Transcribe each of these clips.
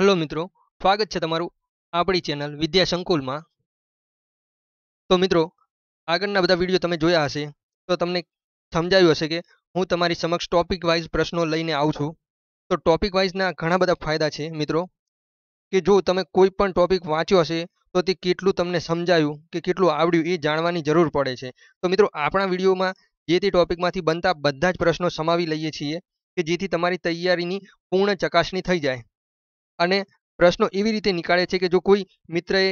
hello મિત્રો સ્વાગત છે તમારું આપણી ચેનલ વિદ્યા સંકુલમાં તો મિત્રો આગળના બધા વિડીયો તમે જોયા હશે તો તમને સમજાયું હશે કે હું તમારી સમક્ષ ટોપિક વાઇઝ પ્રશ્નો લઈને આવું છું તો ટોપિક વાઇઝના ઘણા બધા ફાયદા છે મિત્રો કે જો તમે કોઈ પણ ટોપિક વાંચ્યો હશે તો તે કેટલું તમને સમજાયું કે કેટલું આવડ્યું એ જાણવાની જરૂર પડે છે તો મિત્રો આપણા વિડીયોમાં જે તે ટોપિકમાંથી બનતા બધા જ પ્રશ્નો સમાવી લઈએ છીએ કે જેથી તમારી તૈયારીની પૂર્ણ ચકાસણી થઈ જાય અને પ્રશ્નો એવી રીતે નીકાળે છે કે જો કોઈ મિત્રએ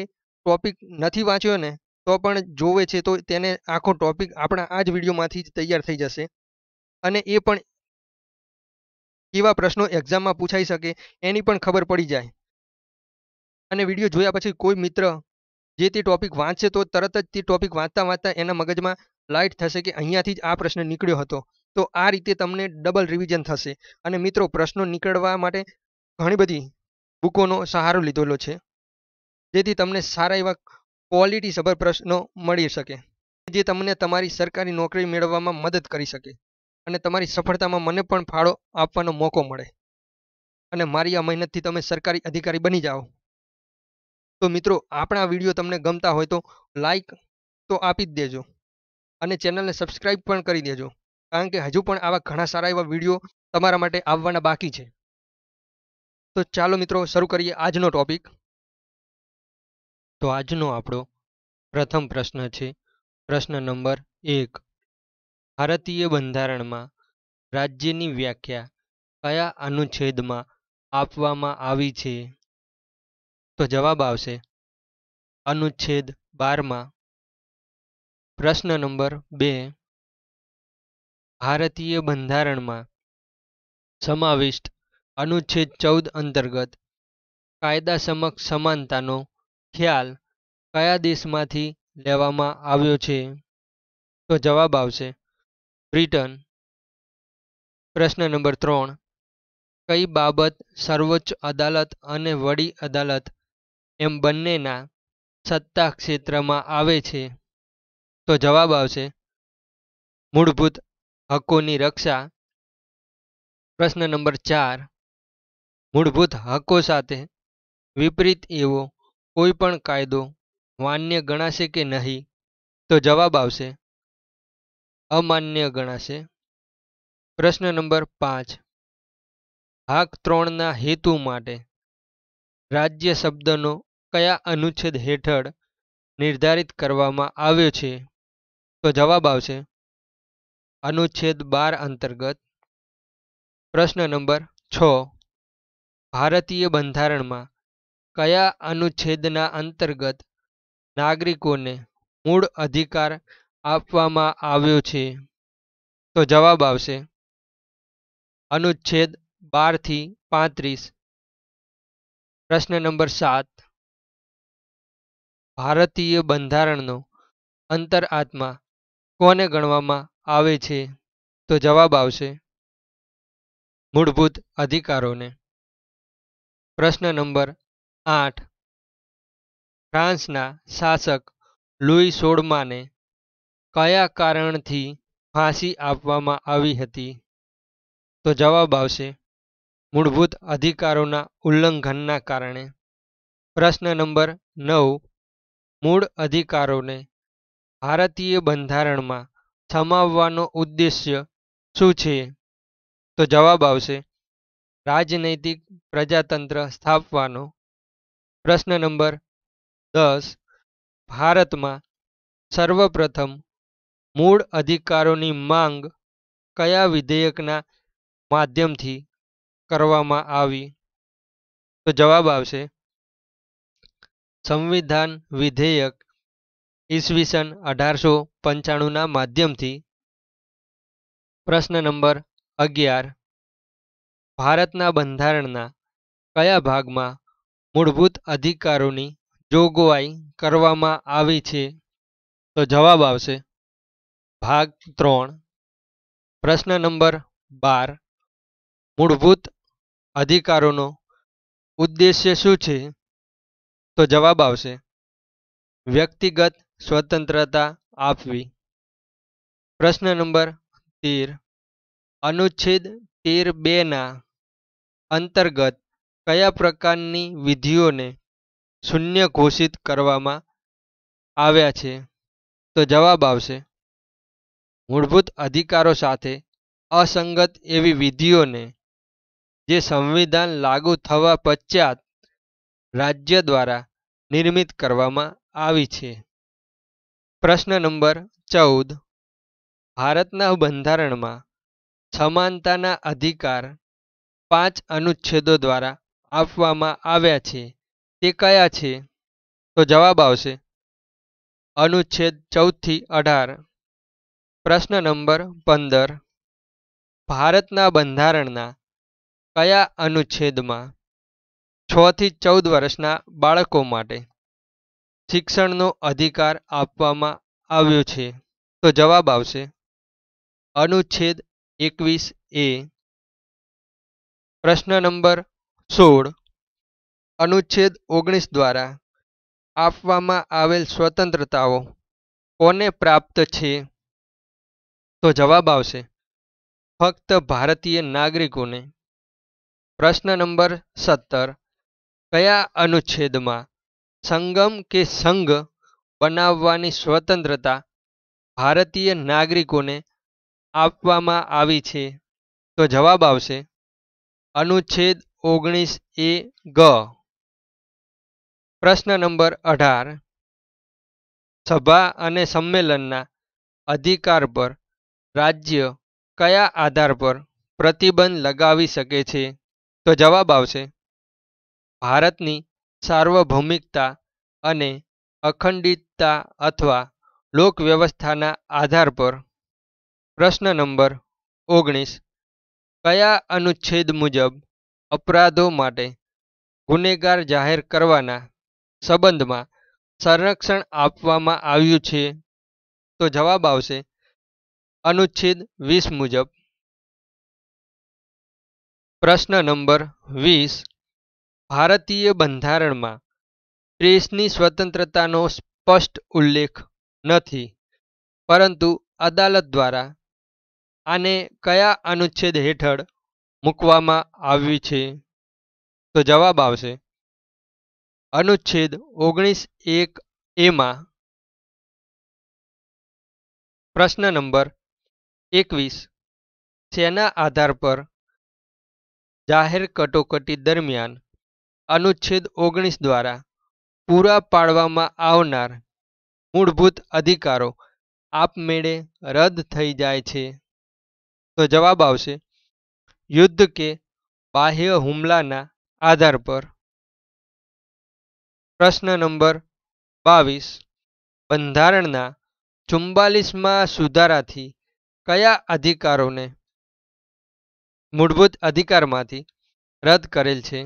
ટોપિક નથી વાંચ્યો ને તો પણ જોવે છે તો તેને આખો ટોપિક આપણા આ જ વિડીયોમાંથી જ તૈયાર થઈ જશે અને એ પણ કેવા પ્રશ્નો એક્ઝામમાં પૂછાઈ શકે એની પણ ખબર પડી જાય અને વિડીયો જોયા પછી કોઈ મિત્ર જે તે ટોપિક વાંચશે તો તરત જ તે ટોપિક વાંચતા વાંચતા એના મગજમાં લાઇટ થશે કે અહીંયાથી જ આ પ્રશ્ન નીકળ્યો હતો તો આ રીતે તમને ડબલ રિવિઝન થશે અને મિત્રો પ્રશ્નો નીકળવા માટે ઘણી બધી બુકોનો સહારો લીધેલો છે જેથી તમને સારા એવા ક્વોલિટી સભર પ્રશ્નો મળી શકે જે તમને તમારી સરકારી નોકરી મેળવવામાં મદદ કરી શકે અને તમારી સફળતામાં મને પણ ફાળો આપવાનો મોકો મળે અને મારી આ મહેનતથી તમે સરકારી અધિકારી બની જાઓ તો મિત્રો આપણા વિડીયો તમને ગમતા હોય તો લાઈક તો આપી જ દેજો અને ચેનલને સબસ્ક્રાઈબ પણ કરી દેજો કારણ કે હજુ પણ આવા ઘણા સારા એવા વિડીયો તમારા માટે આવવાના બાકી છે તો ચાલો મિત્રો શરૂ કરીએ આજનો ટોપિક તો આજનો આપણો પ્રથમ પ્રશ્ન છે પ્રશ્ન નંબર એક ભારતીય બંધારણમાં રાજ્યની વ્યાખ્યા કયા અનુચ્છેદમાં આપવામાં આવી છે તો જવાબ આવશે અનુચ્છેદ બારમાં પ્રશ્ન નંબર બે ભારતીય બંધારણમાં સમાવિષ્ટ અનુચ્છેદ ચૌદ અંતર્ગત કાયદા સમક્ષ સમાનતાનો ખ્યાલ કયા દેશમાંથી લેવામાં આવ્યો છે તો જવાબ આવશે બ્રિટન પ્રશ્ન નંબર ત્રણ કઈ બાબત સર્વોચ્ચ અદાલત અને વડી અદાલત એમ બંનેના સત્તા ક્ષેત્રમાં આવે છે તો જવાબ આવશે મૂળભૂત હકોની રક્ષા પ્રશ્ન નંબર ચાર મૂળભૂત હકો સાથે વિપરીત એવો કોઈ પણ કાયદો માન્ય ગણાશે કે નહીં તો જવાબ આવશે અમાન્ય ગણાશે પ્રશ્ન નંબર પાંચ હાક ત્રણના હેતુ માટે રાજ્ય શબ્દનો કયા અનુચ્છેદ હેઠળ નિર્ધારિત કરવામાં આવ્યો છે તો જવાબ આવશે અનુચ્છેદ બાર અંતર્ગત પ્રશ્ન નંબર છ ભારતીય બંધારણમાં કયા અનુચ્છેદના અંતર્ગત નાગરિકોને મૂળ અધિકાર આપવામાં આવ્યો છે તો જવાબ આવશે અનુચ્છેદ બારથી પાંત્રીસ પ્રશ્ન નંબર સાત ભારતીય બંધારણનો અંતરાત્મા કોને ગણવામાં આવે છે તો જવાબ આવશે મૂળભૂત અધિકારોને પ્રશ્ન નંબર આઠ ફ્રાન્સના શાસક લુઈ સોળમાને કયા કારણથી ફાંસી આપવામાં આવી હતી તો જવાબ આવશે મૂળભૂત અધિકારોના ઉલ્લંઘનના કારણે પ્રશ્ન નંબર નવ મૂળ અધિકારોને ભારતીય બંધારણમાં સમાવવાનો ઉદ્દેશ્ય શું છે તો જવાબ આવશે રાજનૈતિક પ્રજાતંત્ર સ્થાપવાનો પ્રશ્ન નંબર દસ ભારતમાં સર્વપ્રથમ મૂળ અધિકારોની માંગ કયા વિધેયકના માધ્યમથી કરવામાં આવી તો જવાબ આવશે સંવિધાન વિધેયક ઈસવીસન અઢારસો પંચાણુંના માધ્યમથી પ્રશ્ન નંબર અગિયાર ભારતના બંધારણના કયા ભાગમાં મૂળભૂત અધિકારોની જોગવાઈ કરવામાં આવી છે તો જવાબ આવશે ભાગ ત્રણ પ્રશ્ન નંબર બાર મૂળભૂત અધિકારોનો ઉદ્દેશ્ય શું છે તો જવાબ આવશે વ્યક્તિગત સ્વતંત્રતા આપવી પ્રશ્ન નંબર તેર અનુચ્છેદ તેર બેના અંતર્ગત કયા પ્રકારની વિધિઓને શૂન્ય ઘોષિત કરવામાં આવ્યા છે તો જવાબ આવશે મૂળભૂત અધિકારો સાથે અસંગત એવી વિધિઓને જે સંવિધાન લાગુ થવા પશ્ચાત રાજ્ય દ્વારા નિર્મિત કરવામાં આવી છે પ્રશ્ન નંબર ચૌદ ભારતના બંધારણમાં સમાનતાના અધિકાર પાંચ અનુચ્છેદો દ્વારા આપવામાં આવ્યા છે તે કયા છે તો જવાબ આવશે અનુચ્છેદ ચૌદથી અઢાર પ્રશ્ન નંબર પંદર ભારતના બંધારણના કયા અનુચ્છેદમાં છથી ચૌદ વર્ષના બાળકો માટે શિક્ષણનો અધિકાર આપવામાં આવ્યો છે તો જવાબ આવશે અનુચ્છેદ એકવીસ એ પ્રશ્ન નંબર સોળ અનુચ્છેદ ઓગણીસ દ્વારા આપવામાં આવેલ સ્વતંત્રતાઓ કોને પ્રાપ્ત છે તો જવાબ આવશે ફક્ત ભારતીય નાગરિકોને પ્રશ્ન નંબર સત્તર કયા અનુચ્છેદમાં સંગમ કે સંઘ બનાવવાની સ્વતંત્રતા ભારતીય નાગરિકોને આપવામાં આવી છે તો જવાબ આવશે અનુચ્છેદ ઓગણીસ એ ગ પ્રશ્ન નંબર અઢાર સભા અને સંમેલનના અધિકાર પર રાજ્ય કયા આધાર પર પ્રતિબંધ લગાવી શકે છે તો જવાબ આવશે ભારતની સાર્વભૌમિકતા અને અખંડિતતા અથવા લોકવ્યવસ્થાના આધાર પર પ્રશ્ન નંબર ઓગણીસ કયા અનુચ્છેદ મુજબ અપરાધો માટે ગુનેગાર જાહેર કરવાના સંબંધમાં સંરક્ષણ આપવામાં આવ્યું છે તો જવાબ આવશે અનુચ્છેદ વીસ મુજબ પ્રશ્ન નંબર વીસ ભારતીય બંધારણમાં પ્રેસની સ્વતંત્રતાનો સ્પષ્ટ ઉલ્લેખ નથી પરંતુ અદાલત દ્વારા આને કયા અનુચ્છેદ હેઠળ મૂકવામાં આવી છે તો જવાબ આવશે અનુચ્છેદ ઓગણીસ એક એમાં પ્રશ્ન નંબર એકવીસ શેના આધાર પર જાહેર કટોકટી દરમિયાન અનુચ્છેદ ઓગણીસ દ્વારા પૂરા પાડવામાં આવનાર મૂળભૂત અધિકારો આપમેળે રદ થઈ જાય છે તો જવાબ આવશે યુદ્ધ કે બાહ્ય હુમલાના આધાર પર પ્રશ્ન નંબર બાવીસ બંધારણના ચુમ્બાલીસમાં સુધારાથી કયા અધિકારોને મૂળભૂત અધિકારમાંથી રદ કરેલ છે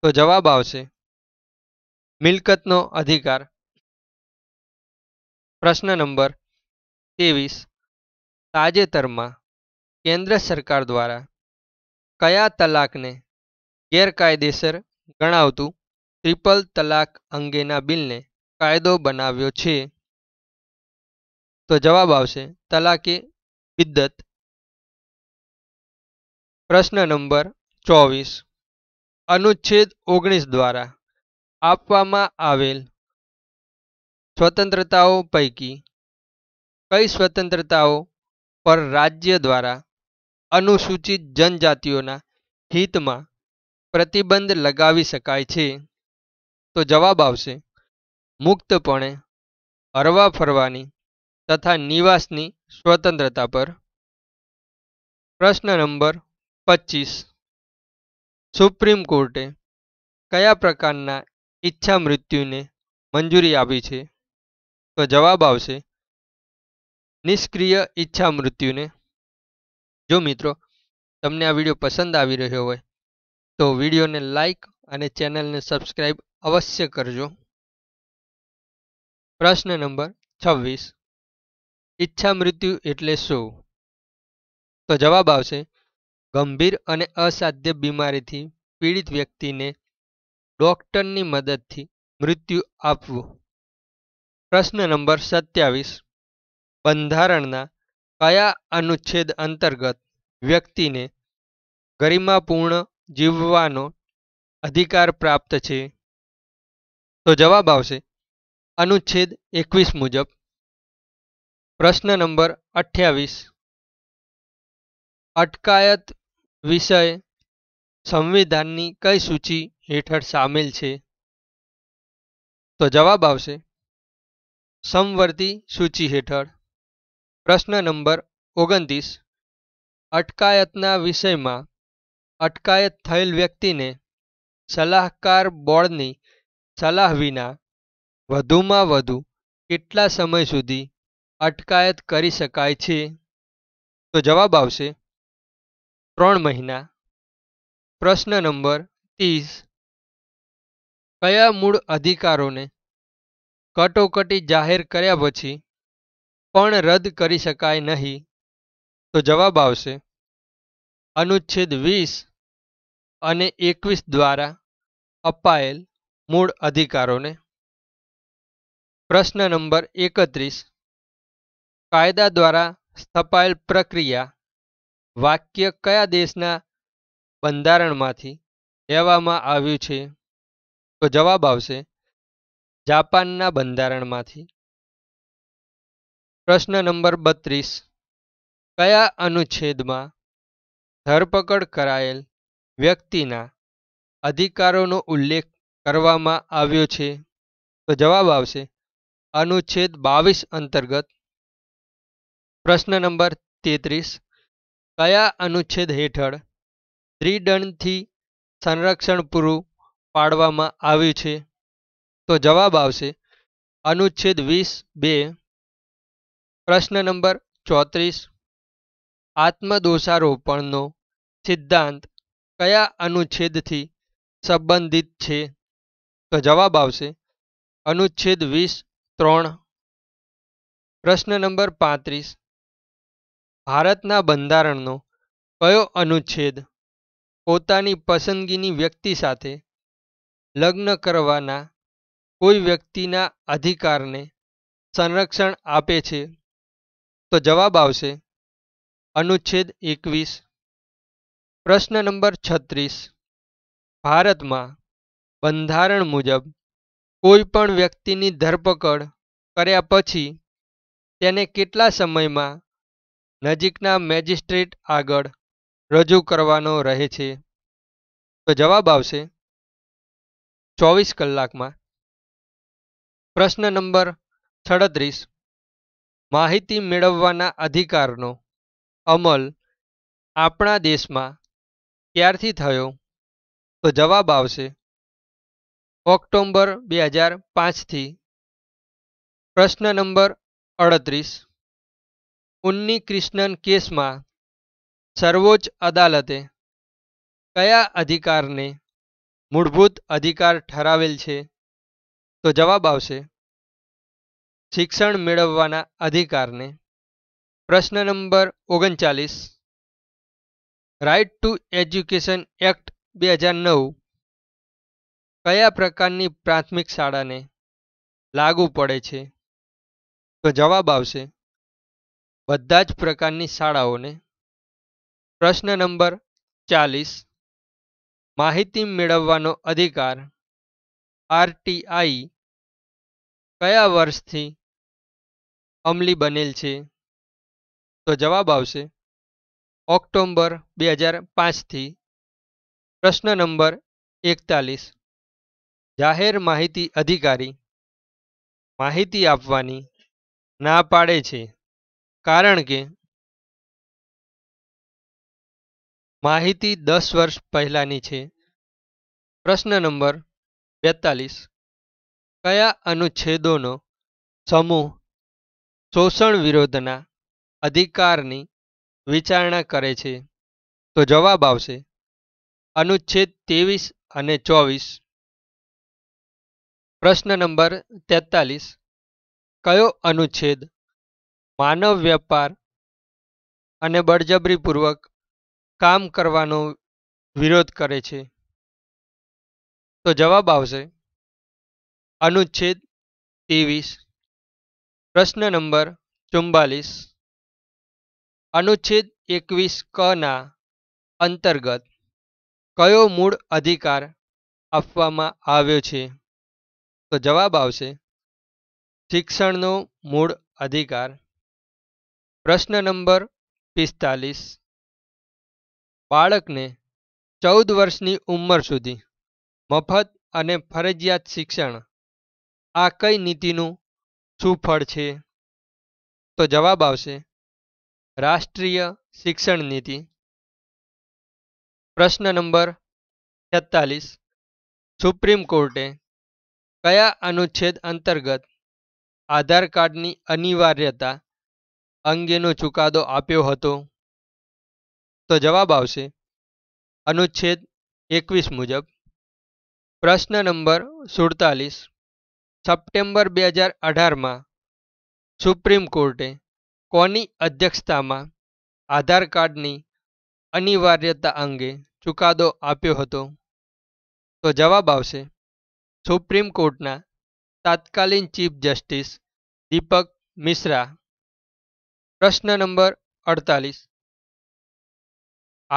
તો જવાબ આવશે મિલકતનો અધિકાર પ્રશ્ન નંબર ત્રેવીસ તાજેતરમાં કેન્દ્ર સરકાર દ્વારા કયા તલાકને ગેરકાયદેસર ગણાવતું ટ્રિપલ તલાક અંગેના બિલને કાયદો બનાવ્યો છે તો જવાબ આવશે તલાકે બિદ્દત પ્રશ્ન નંબર ચોવીસ અનુચ્છેદ ઓગણીસ દ્વારા આપવામાં આવેલ સ્વતંત્રતાઓ પૈકી કઈ સ્વતંત્રતાઓ પર રાજ્ય દ્વારા અનુસૂચિત જનજાતિઓના હિતમાં પ્રતિબંધ લગાવી શકાય છે તો જવાબ આવશે મુક્તપણે હરવા ફરવાની તથા નિવાસની સ્વતંત્રતા પર પ્રશ્ન નંબર પચીસ સુપ્રીમ કોર્ટે કયા પ્રકારના ઈચ્છા મૃત્યુને મંજૂરી આપી છે તો જવાબ આવશે નિષ્ક્રિય ઈચ્છા મૃત્યુને જો મિત્રો તમને આ વિડીયો પસંદ આવી રહ્યો હોય તો વિડીયોને લાઈક અને ચેનલને સબસ્ક્રાઈબ અવશ્ય કરજો પ્રશ્ન નંબર છવ્વીસ ઈચ્છા મૃત્યુ એટલે શું તો જવાબ આવશે ગંભીર અને અસાધ્ય બીમારીથી પીડિત વ્યક્તિને ડોક્ટરની મદદથી મૃત્યુ આપવું પ્રશ્ન નંબર સત્યાવીસ બંધારણના કયા અનુચ્છેદ અંતર્ગત વ્યક્તિને ગરિમાપૂર્ણ જીવવાનો અધિકાર પ્રાપ્ત છે તો જવાબ આવશે અનુચ્છેદ એકવીસ મુજબ પ્રશ્ન નંબર અઠ્યાવીસ અટકાયત વિષય સંવિધાનની કઈ સૂચિ હેઠળ સામેલ છે તો જવાબ આવશે સમવર્તી સૂચિ હેઠળ પ્રશ્ન નંબર ઓગણત્રીસ અટકાયતના વિષયમાં અટકાયત થયેલ વ્યક્તિને સલાહકાર બોર્ડની સલાહ વિના વધુમાં વધુ કેટલા સમય સુધી અટકાયત કરી શકાય છે તો જવાબ આવશે ત્રણ મહિના પ્રશ્ન નંબર ત્રીસ કયા મૂળ અધિકારોને કટોકટી જાહેર કર્યા પછી પણ રદ કરી શકાય નહીં તો જવાબ આવશે અનુચ્છેદ વીસ અને એકવીસ દ્વારા અપાયેલ મૂળ અધિકારોને પ્રશ્ન નંબર એકત્રીસ કાયદા દ્વારા સ્થપાયેલ પ્રક્રિયા વાક્ય કયા દેશના બંધારણમાંથી લેવામાં આવ્યું છે તો જવાબ આવશે જાપાનના બંધારણમાંથી પ્રશ્ન નંબર બત્રીસ કયા અનુચ્છેદમાં ધરપકડ કરાયેલ વ્યક્તિના અધિકારોનો ઉલ્લેખ કરવામાં આવ્યો છે તો જવાબ આવશે અનુચ્છેદ બાવીસ અંતર્ગત પ્રશ્ન નંબર તેત્રીસ કયા અનુચ્છેદ હેઠળ ત્રિદંડથી સંરક્ષણ પૂરું પાડવામાં આવ્યું છે તો જવાબ આવશે અનુચ્છેદ વીસ બે પ્રશ્ન નંબર ચોત્રીસ આત્મદોષારોપણનો સિદ્ધાંત કયા અનુચ્છેદથી સંબંધિત છે તો જવાબ આવશે અનુચ્છેદ વીસ ત્રણ પ્રશ્ન નંબર પાંત્રીસ ભારતના બંધારણનો કયો અનુચ્છેદ પોતાની પસંદગીની વ્યક્તિ સાથે લગ્ન કરવાના કોઈ વ્યક્તિના અધિકારને સંરક્ષણ આપે છે તો જવાબ આવશે અનુચ્છેદ એકવીસ પ્રશ્ન નંબર છત્રીસ ભારતમાં બંધારણ મુજબ કોઈપણ વ્યક્તિની ધરપકડ કર્યા પછી તેને કેટલા સમયમાં નજીકના મેજિસ્ટ્રેટ આગળ રજૂ કરવાનો રહે છે તો જવાબ આવશે ચોવીસ કલાકમાં પ્રશ્ન નંબર સડત્રીસ માહિતી મેળવવાના અધિકારનો અમલ આપણા દેશમાં ક્યારથી થયો તો જવાબ આવશે ઓક્ટોમ્બર બે હજાર પાંચથી પ્રશ્ન નંબર અડત્રીસ ઉન્ની કૃષ્ણન કેસમાં સર્વોચ્ચ અદાલતે કયા અધિકારને મૂળભૂત અધિકાર ઠરાવેલ છે તો જવાબ આવશે શિક્ષણ મેળવવાના અધિકારને પ્રશ્ન નંબર ઓગણચાલીસ રાઇટ ટુ એજ્યુકેશન એક્ટ બે હજાર નવ કયા પ્રકારની પ્રાથમિક શાળાને લાગુ પડે છે તો જવાબ આવશે બધા જ પ્રકારની શાળાઓને પ્રશ્ન નંબર ચાલીસ માહિતી મેળવવાનો અધિકાર આરટીઆઈ કયા વર્ષથી અમલી બનેલ છે તો જવાબ આવશે ઓક્ટોમ્બર બે હજાર પાંચથી પ્રશ્ન નંબર એકતાલીસ જાહેર માહિતી અધિકારી માહિતી આપવાની ના પાડે છે કારણ કે માહિતી દસ વર્ષ પહેલાંની છે પ્રશ્ન નંબર બેતાલીસ કયા અનુચ્છેદોનો સમૂહ શોષણ વિરોધના અધિકારની વિચારણા કરે છે તો જવાબ આવશે અનુચ્છેદ ત્રેવીસ અને ચોવીસ પ્રશ્ન નંબર તેતાલીસ કયો અનુચ્છેદ માનવ વ્યાપાર અને બળજબરીપૂર્વક કામ કરવાનો વિરોધ કરે છે તો જવાબ આવશે અનુચ્છેદ તેવીસ પ્રશ્ન નંબર ચુમ્બાલીસ અનુચ્છેદ એકવીસ કના અંતર્ગત કયો મૂળ અધિકાર આપવામાં આવ્યો છે તો જવાબ આવશે શિક્ષણનો મૂળ અધિકાર પ્રશ્ન નંબર પિસ્તાલીસ બાળકને ચૌદ વર્ષની ઉંમર સુધી મફત અને ફરજિયાત શિક્ષણ આ કઈ નીતિનું શું ફળ છે તો જવાબ આવશે રાષ્ટ્રીય શિક્ષણ નીતિ પ્રશ્ન નંબર છેતાલીસ સુપ્રીમ કોર્ટે કયા અનુચ્છેદ અંતર્ગત આધાર કાર્ડની અનિવાર્યતા અંગેનો ચુકાદો આપ્યો હતો તો જવાબ આવશે અનુચ્છેદ એકવીસ મુજબ પ્રશ્ન નંબર સુડતાલીસ સપ્ટેમ્બર બે હજાર અઢારમાં સુપ્રીમ કોર્ટે કોની અધ્યક્ષતામાં આધાર કાર્ડની અનિવાર્યતા અંગે ચુકાદો આપ્યો હતો તો જવાબ આવશે સુપ્રીમ કોર્ટના તાત્કાલિન ચીફ જસ્ટિસ દીપક મિશ્રા પ્રશ્ન નંબર અડતાલીસ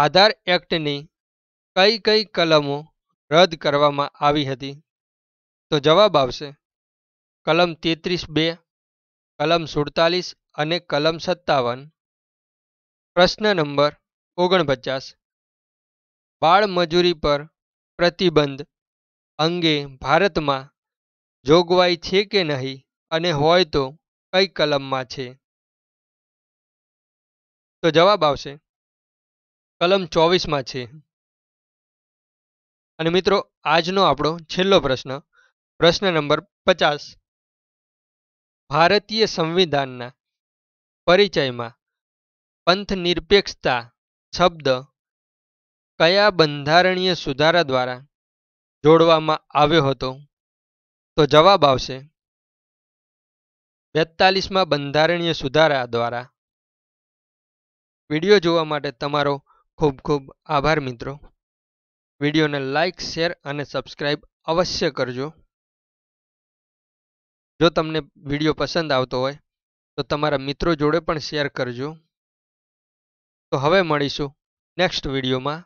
આધાર એક્ટની કઈ કઈ કલમો રદ કરવામાં આવી હતી તો જવાબ આવશે કલમ તેત્રીસ બે કલમ સુડતાલીસ અને કલમ સત્તાવન પ્રશ્ન નંબર ઓગણપચાસ બાળમજૂરી પર પ્રતિબંધ અંગે ભારતમાં જોગવાઈ છે કે નહીં અને હોય તો કઈ કલમમાં છે તો જવાબ આવશે કલમ ચોવીસમાં છે અને મિત્રો આજનો આપણો છેલ્લો પ્રશ્ન પ્રશ્ન નંબર પચાસ ભારતીય સંવિધાનના પરિચયમાં પંથનિરપેક્ષતા શબ્દ કયા બંધારણીય સુધારા દ્વારા જોડવામાં આવ્યો હતો તો જવાબ આવશે બેતાલીસમાં બંધારણીય સુધારા દ્વારા વિડીયો જોવા માટે તમારો ખૂબ ખૂબ આભાર મિત્રો વિડીયોને લાઇક શેર અને સબસ્ક્રાઈબ અવશ્ય કરજો જો તમને વિડીયો પસંદ આવતો હોય તો તમારા મિત્રો જોડે પણ શેર કરજો તો હવે મળીશું નેક્સ્ટ વિડીયોમાં